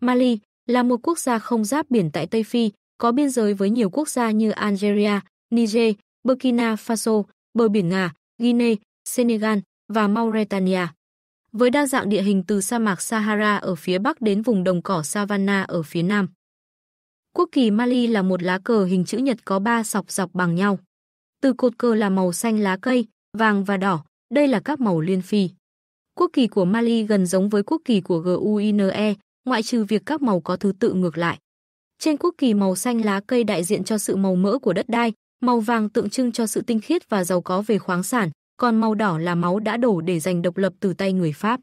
Mali là một quốc gia không giáp biển tại Tây Phi, có biên giới với nhiều quốc gia như Algeria, Niger, Burkina Faso, bờ biển Nga, Guinea, Senegal và Mauritania, Với đa dạng địa hình từ sa mạc Sahara ở phía bắc đến vùng đồng cỏ savanna ở phía nam. Quốc kỳ Mali là một lá cờ hình chữ nhật có ba sọc dọc bằng nhau. Từ cột cờ là màu xanh lá cây, vàng và đỏ, đây là các màu liên phi. Quốc kỳ của Mali gần giống với quốc kỳ của GUINE, ngoại trừ việc các màu có thứ tự ngược lại. Trên quốc kỳ màu xanh lá cây đại diện cho sự màu mỡ của đất đai, màu vàng tượng trưng cho sự tinh khiết và giàu có về khoáng sản, còn màu đỏ là máu đã đổ để giành độc lập từ tay người Pháp.